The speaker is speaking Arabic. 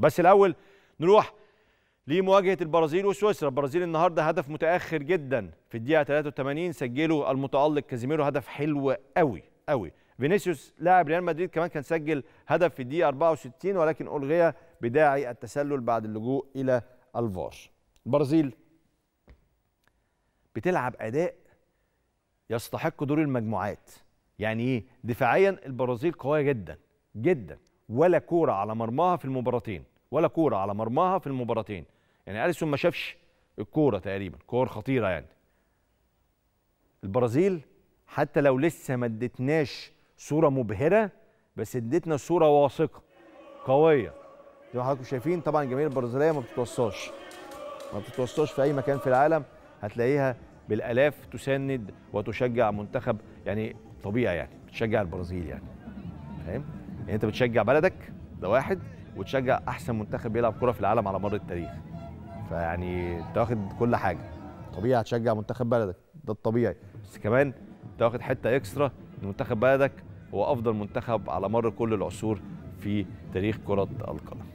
بس الاول نروح لمواجهه البرازيل وسويسرا البرازيل النهارده هدف متاخر جدا في الدقيقه 83 سجله المتالق كازيميرو هدف حلو قوي قوي فينيسيوس لاعب ريال مدريد كمان كان سجل هدف في الدقيقه 64 ولكن الغي بداعي التسلل بعد اللجوء الى الفار البرازيل بتلعب اداء يستحق دور المجموعات يعني ايه دفاعيا البرازيل قويه جدا جدا ولا كوره على مرماها في المباراتين ولا كوره على مرماها في المباراتين يعني اليسون ما شافش الكوره تقريبا كور خطيره يعني البرازيل حتى لو لسه ما ادتناش صوره مبهره بس ادتنا صوره واثقه قويه زي ما حضراتكم شايفين طبعا الجماهير البرازيليه ما بتتوصاش ما بتتوصاش في اي مكان في العالم هتلاقيها بالالاف تساند وتشجع منتخب يعني طبيعي يعني بتشجع البرازيل يعني فاهم يعني انت بتشجع بلدك ده واحد وتشجع احسن منتخب بيلعب كره في العالم على مر التاريخ فيعني انت واخد كل حاجه طبيعي هتشجع منتخب بلدك ده الطبيعي بس كمان انت واخد حته اكسترا ان منتخب بلدك هو افضل منتخب على مر كل العصور في تاريخ كره القدم